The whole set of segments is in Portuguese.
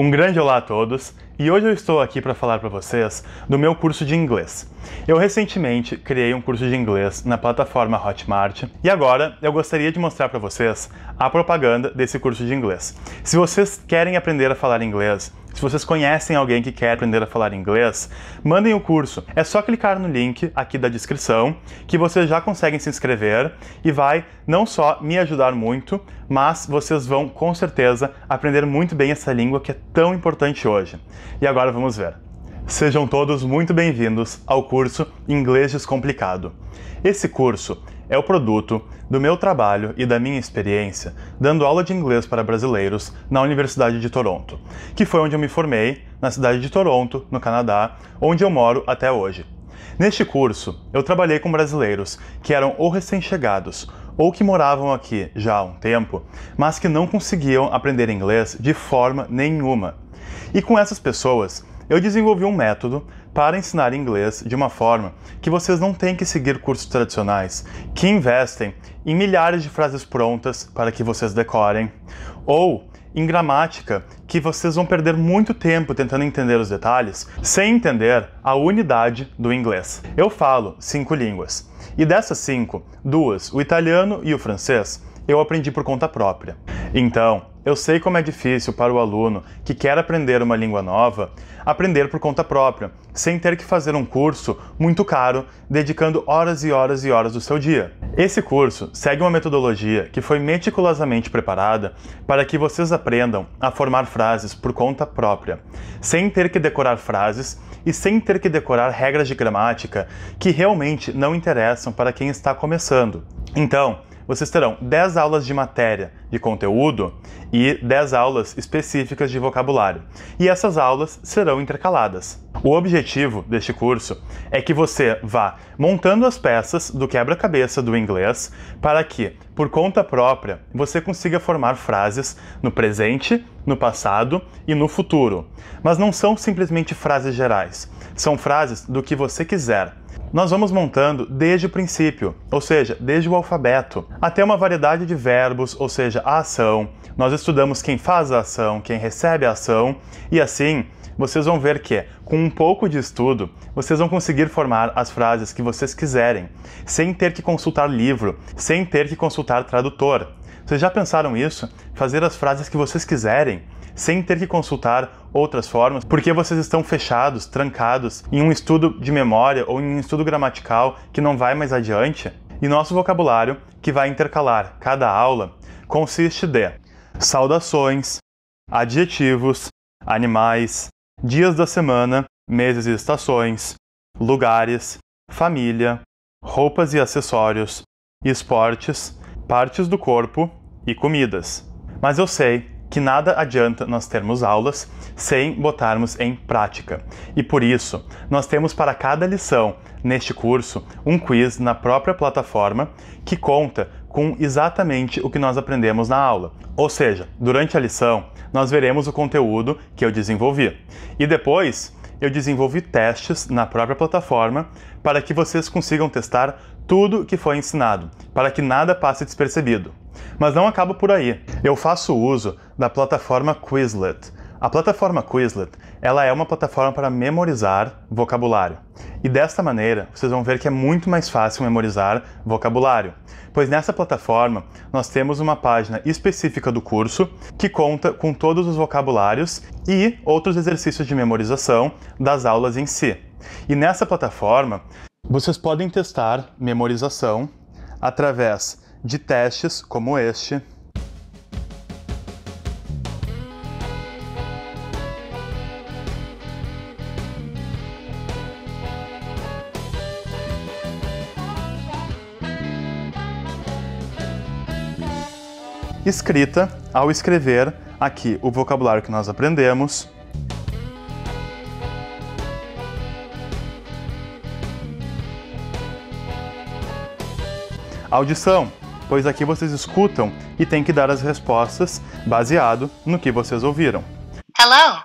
Um grande olá a todos e hoje eu estou aqui para falar para vocês do meu curso de inglês. Eu recentemente criei um curso de inglês na plataforma Hotmart e agora eu gostaria de mostrar para vocês a propaganda desse curso de inglês. Se vocês querem aprender a falar inglês, se vocês conhecem alguém que quer aprender a falar inglês, mandem o curso. É só clicar no link aqui da descrição que vocês já conseguem se inscrever e vai não só me ajudar muito, mas vocês vão com certeza aprender muito bem essa língua que é tão importante hoje. E agora vamos ver. Sejam todos muito bem-vindos ao curso Inglês Descomplicado. Esse curso é o produto do meu trabalho e da minha experiência dando aula de inglês para brasileiros na Universidade de Toronto, que foi onde eu me formei, na cidade de Toronto, no Canadá, onde eu moro até hoje. Neste curso, eu trabalhei com brasileiros que eram ou recém-chegados ou que moravam aqui já há um tempo, mas que não conseguiam aprender inglês de forma nenhuma. E com essas pessoas, eu desenvolvi um método para ensinar inglês de uma forma que vocês não têm que seguir cursos tradicionais, que investem em milhares de frases prontas para que vocês decorem, ou em gramática que vocês vão perder muito tempo tentando entender os detalhes sem entender a unidade do inglês. Eu falo cinco línguas e dessas cinco, duas, o italiano e o francês, eu aprendi por conta própria. Então, eu sei como é difícil para o aluno que quer aprender uma língua nova aprender por conta própria, sem ter que fazer um curso muito caro, dedicando horas e horas e horas do seu dia. Esse curso segue uma metodologia que foi meticulosamente preparada para que vocês aprendam a formar frases por conta própria, sem ter que decorar frases e sem ter que decorar regras de gramática que realmente não interessam para quem está começando. Então, vocês terão 10 aulas de matéria de conteúdo e 10 aulas específicas de vocabulário. E essas aulas serão intercaladas. O objetivo deste curso é que você vá montando as peças do quebra-cabeça do inglês para que, por conta própria, você consiga formar frases no presente, no passado e no futuro. Mas não são simplesmente frases gerais, são frases do que você quiser nós vamos montando desde o princípio, ou seja, desde o alfabeto, até uma variedade de verbos, ou seja, a ação. Nós estudamos quem faz a ação, quem recebe a ação, e assim vocês vão ver que, com um pouco de estudo, vocês vão conseguir formar as frases que vocês quiserem, sem ter que consultar livro, sem ter que consultar tradutor. Vocês já pensaram isso? Fazer as frases que vocês quiserem, sem ter que consultar outras formas, porque vocês estão fechados, trancados em um estudo de memória ou em um estudo gramatical que não vai mais adiante? E nosso vocabulário, que vai intercalar cada aula, consiste de saudações, adjetivos, animais, dias da semana, meses e estações, lugares, família, roupas e acessórios, esportes, partes do corpo, e comidas. Mas eu sei que nada adianta nós termos aulas sem botarmos em prática. E por isso, nós temos para cada lição neste curso um quiz na própria plataforma que conta com exatamente o que nós aprendemos na aula. Ou seja, durante a lição, nós veremos o conteúdo que eu desenvolvi. E depois, eu desenvolvi testes na própria plataforma para que vocês consigam testar tudo que foi ensinado, para que nada passe despercebido. Mas não acabo por aí. Eu faço uso da plataforma Quizlet, a plataforma Quizlet, ela é uma plataforma para memorizar vocabulário. E desta maneira, vocês vão ver que é muito mais fácil memorizar vocabulário, pois nessa plataforma nós temos uma página específica do curso que conta com todos os vocabulários e outros exercícios de memorização das aulas em si. E nessa plataforma, vocês podem testar memorização através de testes como este, escrita, ao escrever aqui o vocabulário que nós aprendemos. Audição, pois aqui vocês escutam e têm que dar as respostas baseado no que vocês ouviram. Hello.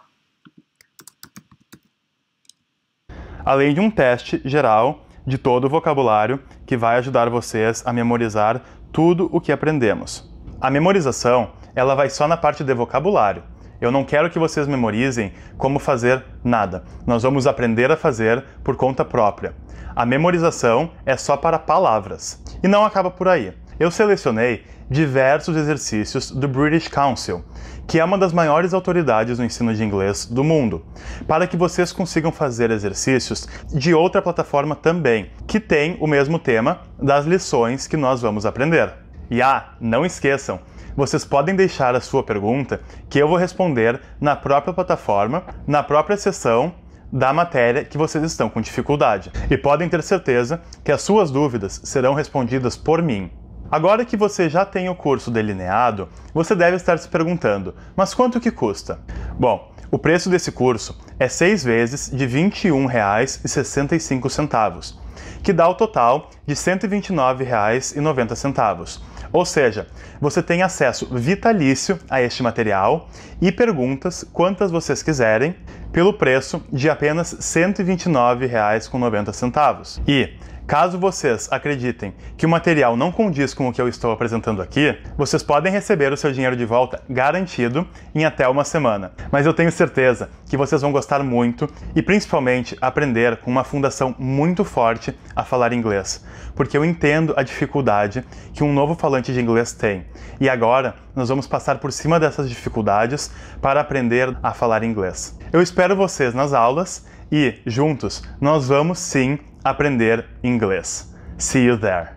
Além de um teste geral de todo o vocabulário que vai ajudar vocês a memorizar tudo o que aprendemos. A memorização, ela vai só na parte de vocabulário. Eu não quero que vocês memorizem como fazer nada. Nós vamos aprender a fazer por conta própria. A memorização é só para palavras. E não acaba por aí. Eu selecionei diversos exercícios do British Council, que é uma das maiores autoridades no ensino de inglês do mundo, para que vocês consigam fazer exercícios de outra plataforma também, que tem o mesmo tema das lições que nós vamos aprender. E ah, não esqueçam, vocês podem deixar a sua pergunta que eu vou responder na própria plataforma, na própria sessão da matéria que vocês estão com dificuldade. E podem ter certeza que as suas dúvidas serão respondidas por mim. Agora que você já tem o curso delineado, você deve estar se perguntando: mas quanto que custa? Bom, o preço desse curso é seis vezes de R$ 21,65, que dá o total de R$ 129,90 ou seja, você tem acesso vitalício a este material e perguntas quantas vocês quiserem pelo preço de apenas R$ 129,90. E Caso vocês acreditem que o material não condiz com o que eu estou apresentando aqui, vocês podem receber o seu dinheiro de volta garantido em até uma semana. Mas eu tenho certeza que vocês vão gostar muito e principalmente aprender com uma fundação muito forte a falar inglês, porque eu entendo a dificuldade que um novo falante de inglês tem. E agora nós vamos passar por cima dessas dificuldades para aprender a falar inglês. Eu espero vocês nas aulas e juntos nós vamos sim aprender inglês. See you there!